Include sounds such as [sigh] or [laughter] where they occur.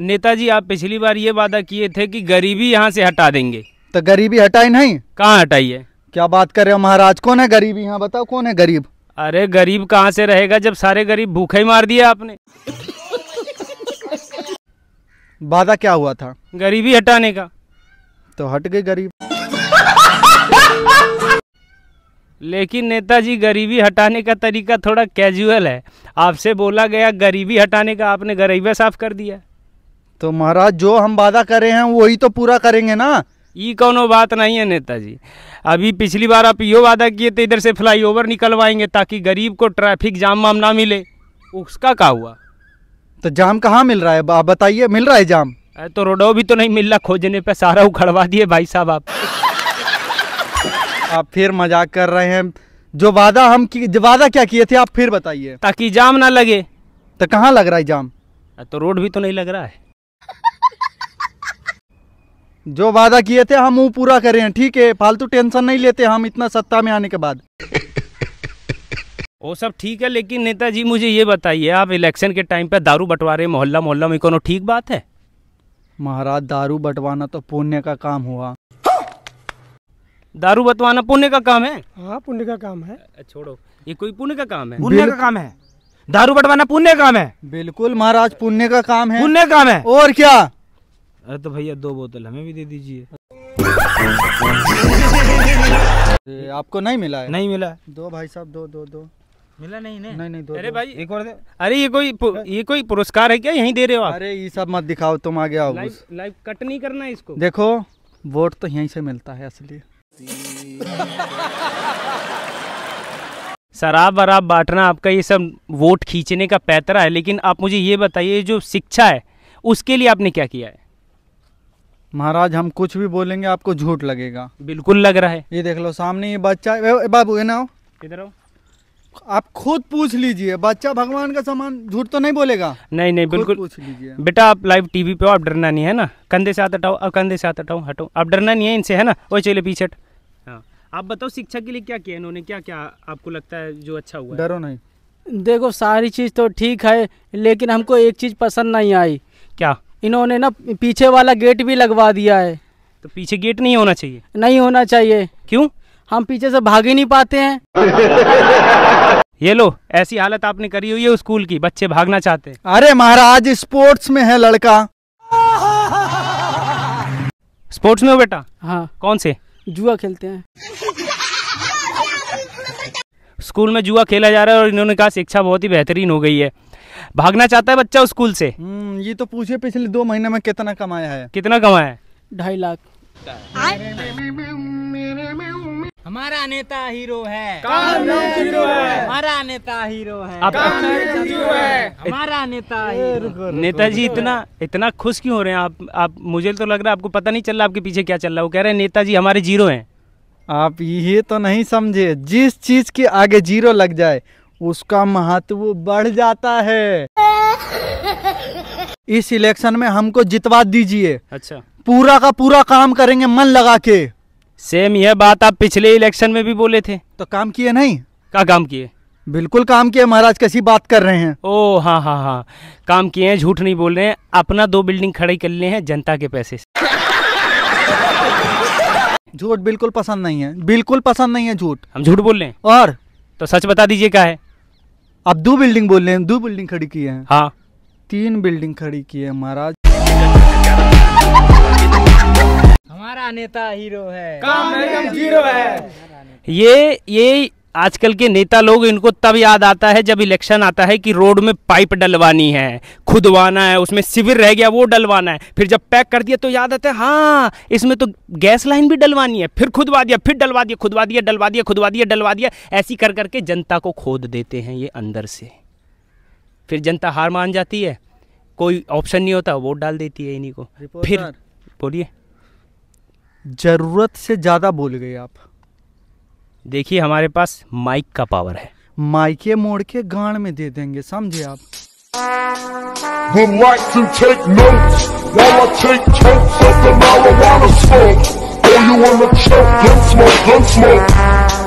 नेताजी आप पिछली बार ये वादा किए थे कि गरीबी यहाँ से हटा देंगे तो गरीबी हटाई नहीं कहाँ हटाई है क्या बात कर रहे हो महाराज कौन है गरीबी यहाँ बताओ कौन है गरीब अरे गरीब कहाँ से रहेगा जब सारे गरीब भूखे ही मार दिए आपने वादा क्या हुआ था गरीबी हटाने का तो हट गए गरीब लेकिन नेताजी गरीबी हटाने का तरीका थोड़ा कैजुअल है आपसे बोला गया गरीबी हटाने का आपने गरीबा साफ कर दिया तो महाराज जो हम वादा करे हैं वही तो पूरा करेंगे ना ये कोनो बात नहीं है नेताजी अभी पिछली बार आप यो वादा किए थे तो इधर से फ्लाईओवर निकलवाएंगे ताकि गरीब को ट्रैफिक जाम वाम ना मिले उसका क्या हुआ तो जाम कहाँ मिल रहा है आप बताइए मिल रहा है जाम तो रोडो भी तो नहीं मिल रहा खोजने पे सारा उखड़वा दिए भाई साहब आप आप फिर मजाक कर रहे हैं जो वादा हम वादा क्या किए थे आप फिर बताइए ताकि जाम ना लगे तो कहाँ लग रहा है जाम तो रोड भी तो नहीं लग रहा है जो वादा किए थे हम वो पूरा करे हैं ठीक है फालतू टेंशन नहीं लेते हम इतना सत्ता में आने के बाद वो सब ठीक है लेकिन नेताजी मुझे ये बताइए आप इलेक्शन के टाइम पर दारू बंटवा रहे मोहल्ला मोहल्ला में कोनो ठीक बात है महाराज दारू बंटवाना तो पुण्य का काम हुआ दारू बंटवाना पुण्य का काम है हाँ पुण्य का काम है छोड़ो ये कोई पुण्य का काम है पुण्य का काम है दारू बंटवाना पुण्य काम है बिल्कुल महाराज पुण्य का काम है पुण्य काम है और क्या अरे तो भैया दो बोतल हमें भी दे दीजिए [laughs] आपको नहीं मिला है नहीं मिला दो भाई साहब दो दो दो मिला नहीं नहीं नहीं नहीं दो अरे दो। भाई एक और दे अरे ये कोई ये कोई पुरस्कार है क्या यहीं दे रहे हो आप अरे ये सब मत दिखाओ तुम आगे आओ लाइव कट नहीं करना इसको देखो वोट तो यहीं से मिलता है असली शराब वराब बांटना आपका ये सब वोट खींचने का पैतरा है लेकिन आप मुझे ये बताइए जो शिक्षा है उसके लिए आपने क्या किया है महाराज हम कुछ भी बोलेंगे आपको झूठ लगेगा बिल्कुल लग रहा है ये देख लो सामने ये बच्चा बाबू है ना इधर आओ आप खुद पूछ लीजिए बच्चा भगवान का सामान झूठ तो नहीं बोलेगा नहीं नहीं बिल्कुल पूछ लीजिए बेटा आप लाइव टीवी पे हो आप डरना नहीं है ना कंधे से हाथ हटाओ कंधे से हाथ हटाओ हटो आप डरना नहीं है इनसे है ना वो चले पीछे हाँ आप बताओ शिक्षा के लिए क्या किया इन्होंने क्या क्या आपको लगता है जो अच्छा हुआ डरो नहीं देखो सारी चीज़ तो ठीक है लेकिन हमको एक चीज़ पसंद नहीं आई क्या इन्होंने ना पीछे वाला गेट भी लगवा दिया है तो पीछे गेट नहीं होना चाहिए नहीं होना चाहिए क्यों हम पीछे से भाग ही नहीं पाते हैं [laughs] ये लो ऐसी हालत आपने करी हुई है स्कूल की बच्चे भागना चाहते हैं अरे महाराज स्पोर्ट्स में है लड़का स्पोर्ट्स में हो बेटा हाँ कौन से जुआ खेलते हैं स्कूल में जुआ खेला जा रहा है और इन्होंने कहा शिक्षा बहुत ही बेहतरीन हो गई है भागना चाहता है बच्चा स्कूल से हम्म, ये तो पूछे पिछले दो महीने में कितना कमाया है कितना कमाया ढाई लाख हमारा नेता हीरो है हीरो है हमारा नेता हीरो है हमारा नेता हीरो नेताजी इतना इतना खुश क्यों हो रहे हैं आप आप मुझे तो लग रहा है आपको पता नहीं चल रहा आपके पीछे क्या चल रहा है वो कह रहे हैं नेताजी हमारे जीरो हैं आप ये तो नहीं समझे जिस चीज के आगे जीरो लग जाए उसका महत्व बढ़ जाता है इस इलेक्शन में हमको जितवा दीजिए अच्छा पूरा का पूरा काम करेंगे मन लगा के सेम यह बात आप पिछले इलेक्शन में भी बोले थे तो काम किए नहीं क्या काम किए बिल्कुल काम किए महाराज कैसी बात कर रहे हैं ओ हाँ हाँ हाँ काम किए हैं झूठ नहीं बोल रहे हैं अपना दो बिल्डिंग खड़ी कर लिए हैं जनता के पैसे से झूठ बिल्कुल पसंद नहीं है बिल्कुल पसंद नहीं है झूठ हम झूठ बोल रहे हैं और तो सच बता दीजिए क्या है अब दो बिल्डिंग बोल रहे हैं दो बिल्डिंग खड़ी की है हाँ तीन बिल्डिंग खड़ी की है महाराज हमारा नेता हीरो है काम जीरो है ये ये आजकल के नेता लोग इनको तब याद आता है जब इलेक्शन आता है कि रोड में पाइप डलवानी है खुदवाना है उसमें शिविर रह गया वो डलवाना है फिर जब पैक कर दिया तो याद आता है हाँ इसमें तो गैस लाइन भी डलवानी है फिर खुदवा दिया फिर डलवा दिया खुदवा दिया डलवा दिया खुदवा दिया डलवा दिया ऐसी कर करके जनता को खोद देते हैं ये अंदर से फिर जनता हार मान जाती है कोई ऑप्शन नहीं होता वोट डाल देती है इन्हीं को फिर बोलिए ज़रूरत से ज़्यादा बोल गए आप देखिए हमारे पास माइक का पावर है माइक ये मोड़ के गाड़ में दे देंगे समझे आप